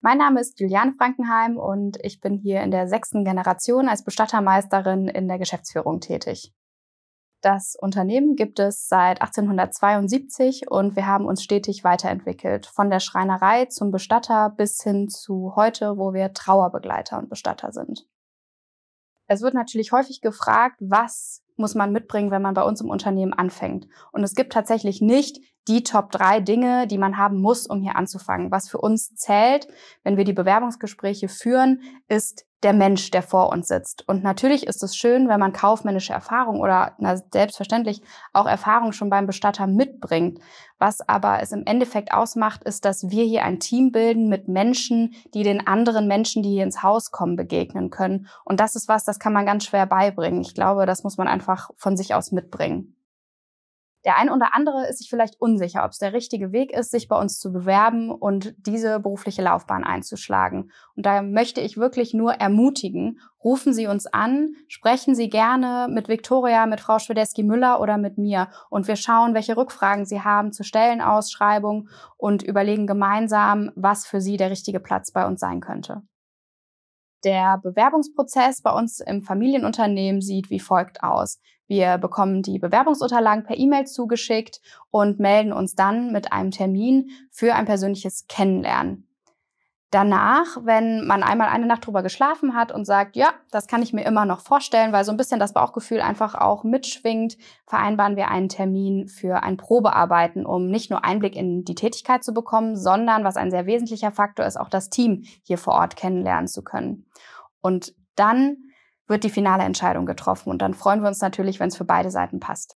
Mein Name ist Juliane Frankenheim und ich bin hier in der sechsten Generation als Bestattermeisterin in der Geschäftsführung tätig. Das Unternehmen gibt es seit 1872 und wir haben uns stetig weiterentwickelt, von der Schreinerei zum Bestatter bis hin zu heute, wo wir Trauerbegleiter und Bestatter sind. Es wird natürlich häufig gefragt, was muss man mitbringen, wenn man bei uns im Unternehmen anfängt. Und es gibt tatsächlich nicht die Top drei Dinge, die man haben muss, um hier anzufangen. Was für uns zählt, wenn wir die Bewerbungsgespräche führen, ist der Mensch, der vor uns sitzt. Und natürlich ist es schön, wenn man kaufmännische Erfahrung oder na, selbstverständlich auch Erfahrung schon beim Bestatter mitbringt. Was aber es im Endeffekt ausmacht, ist, dass wir hier ein Team bilden mit Menschen, die den anderen Menschen, die hier ins Haus kommen, begegnen können. Und das ist was, das kann man ganz schwer beibringen. Ich glaube, das muss man einfach von sich aus mitbringen. Der ein oder andere ist sich vielleicht unsicher, ob es der richtige Weg ist, sich bei uns zu bewerben und diese berufliche Laufbahn einzuschlagen. Und da möchte ich wirklich nur ermutigen, rufen Sie uns an, sprechen Sie gerne mit Viktoria, mit Frau Schwedeski-Müller oder mit mir und wir schauen, welche Rückfragen Sie haben zur Stellenausschreibung und überlegen gemeinsam, was für Sie der richtige Platz bei uns sein könnte. Der Bewerbungsprozess bei uns im Familienunternehmen sieht wie folgt aus. Wir bekommen die Bewerbungsunterlagen per E-Mail zugeschickt und melden uns dann mit einem Termin für ein persönliches Kennenlernen danach, wenn man einmal eine Nacht drüber geschlafen hat und sagt, ja, das kann ich mir immer noch vorstellen, weil so ein bisschen das Bauchgefühl einfach auch mitschwingt, vereinbaren wir einen Termin für ein Probearbeiten, um nicht nur Einblick in die Tätigkeit zu bekommen, sondern, was ein sehr wesentlicher Faktor ist, auch das Team hier vor Ort kennenlernen zu können. Und dann wird die finale Entscheidung getroffen und dann freuen wir uns natürlich, wenn es für beide Seiten passt.